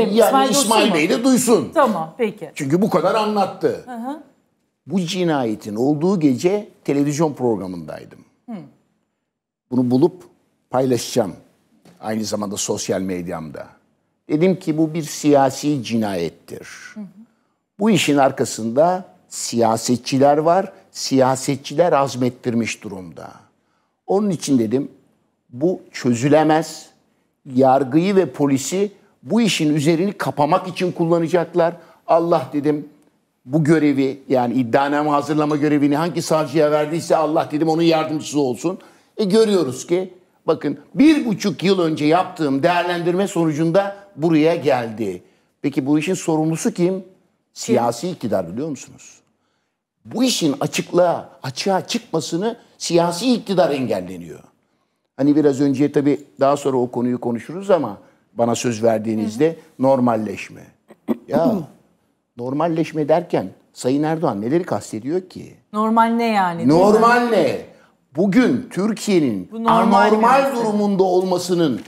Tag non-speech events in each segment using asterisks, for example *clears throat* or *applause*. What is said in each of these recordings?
Yani İsmail, İsmail Bey de duysun. Tamam peki. Çünkü bu kadar anlattı. Hı hı. Bu cinayetin olduğu gece televizyon programındaydım. Hı. Bunu bulup paylaşacağım. Aynı zamanda sosyal medyamda. Dedim ki bu bir siyasi cinayettir. Hı hı. Bu işin arkasında siyasetçiler var. Siyasetçiler azmettirmiş durumda. Onun için dedim bu çözülemez. Yargıyı ve polisi bu işin üzerini kapamak için kullanacaklar. Allah dedim bu görevi yani iddianame hazırlama görevini hangi savcıya verdiyse Allah dedim onun yardımcısı olsun. E görüyoruz ki bakın bir buçuk yıl önce yaptığım değerlendirme sonucunda buraya geldi. Peki bu işin sorumlusu kim? Siyasi iktidar biliyor musunuz? Bu işin açıklığa, açığa çıkmasını siyasi iktidar engelleniyor. Hani biraz önce tabii daha sonra o konuyu konuşuruz ama bana söz verdiğinizde normalleşme. Ya *clears throat* normalleşme derken Sayın Erdoğan neleri kastediyor ki? Normal ne yani? Normal ne? ne? Bugün Türkiye'nin Bu normal anormal yani. durumunda olmasının,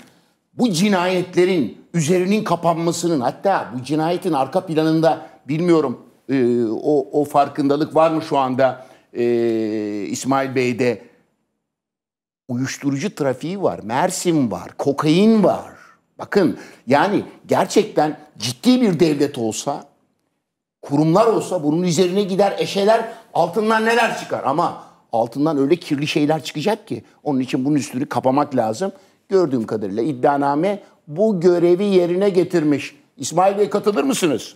bu cinayetlerin üzerinin kapanmasının hatta bu cinayetin arka planında bilmiyorum e, o, o farkındalık var mı şu anda e, İsmail Bey'de uyuşturucu trafiği var, Mersin var, kokain var. Bakın yani gerçekten ciddi bir devlet olsa, kurumlar olsa bunun üzerine gider eşeler altından neler çıkar ama altından öyle kirli şeyler çıkacak ki onun için bunun üstünü kapamak lazım. Gördüğüm kadarıyla iddianame bu görevi yerine getirmiş. İsmail Bey katılır mısınız?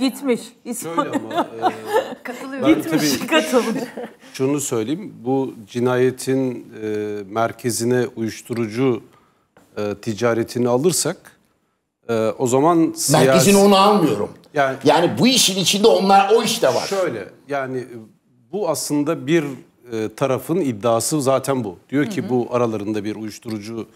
Gitmiş. Şöyle ama e, *laughs* Katılıyorum. Gitmiş, tabii katılmış. şunu söyleyeyim. Bu cinayetin e, merkezine uyuşturucu e, ticaretini alırsak e, o zaman siyasi... Merkezini onu almıyorum. Yani, yani bu işin içinde onlar o işte var. Şöyle yani bu aslında bir e, tarafın iddiası zaten bu. Diyor ki hı hı. bu aralarında bir uyuşturucu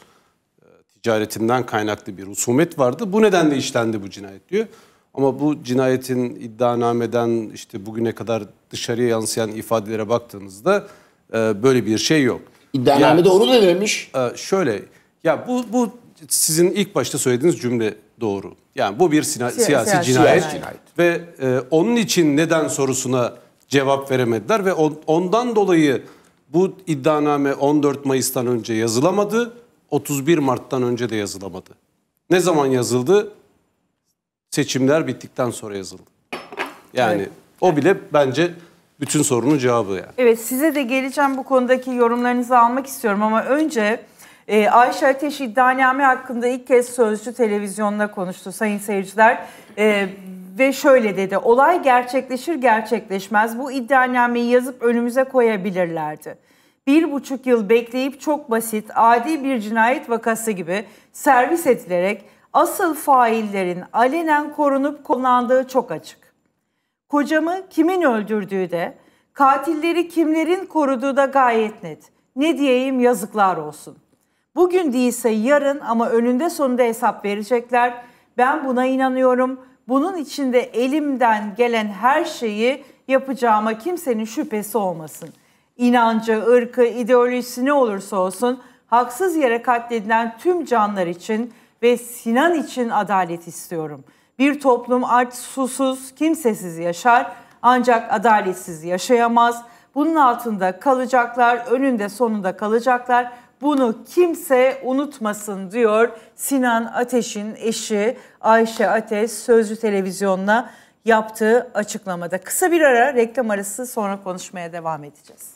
e, ticaretinden kaynaklı bir husumet vardı. Bu nedenle işlendi bu cinayet diyor. Ama bu cinayetin iddianameden işte bugüne kadar dışarıya yansıyan ifadelere baktığınızda e, böyle bir şey yok. İddianame doğru da demiş. E, şöyle ya bu bu sizin ilk başta söylediğiniz cümle doğru. Yani bu bir sina- siyasi, siyasi cinayet. cinayet. Ve e, onun için neden sorusuna cevap veremediler ve on, ondan dolayı bu iddianame 14 Mayıs'tan önce yazılamadı, 31 Mart'tan önce de yazılamadı. Ne zaman yazıldı? seçimler bittikten sonra yazıldı. Yani evet. o bile bence bütün sorunun cevabı yani. Evet size de geleceğim bu konudaki yorumlarınızı almak istiyorum ama önce e, Ayşe Ateş iddianame hakkında ilk kez Sözcü televizyonda konuştu sayın seyirciler. E, ve şöyle dedi olay gerçekleşir gerçekleşmez bu iddianameyi yazıp önümüze koyabilirlerdi. Bir buçuk yıl bekleyip çok basit adi bir cinayet vakası gibi servis edilerek asıl faillerin alenen korunup kullandığı çok açık. Kocamı kimin öldürdüğü de, katilleri kimlerin koruduğu da gayet net. Ne diyeyim yazıklar olsun. Bugün değilse yarın ama önünde sonunda hesap verecekler. Ben buna inanıyorum. Bunun içinde elimden gelen her şeyi yapacağıma kimsenin şüphesi olmasın. İnancı, ırkı, ideolojisi ne olursa olsun haksız yere katledilen tüm canlar için ve Sinan için adalet istiyorum. Bir toplum aç, susuz, kimsesiz yaşar ancak adaletsiz yaşayamaz. Bunun altında kalacaklar, önünde sonunda kalacaklar. Bunu kimse unutmasın diyor Sinan Ateş'in eşi Ayşe Ateş Sözcü Televizyon'la yaptığı açıklamada. Kısa bir ara reklam arası sonra konuşmaya devam edeceğiz.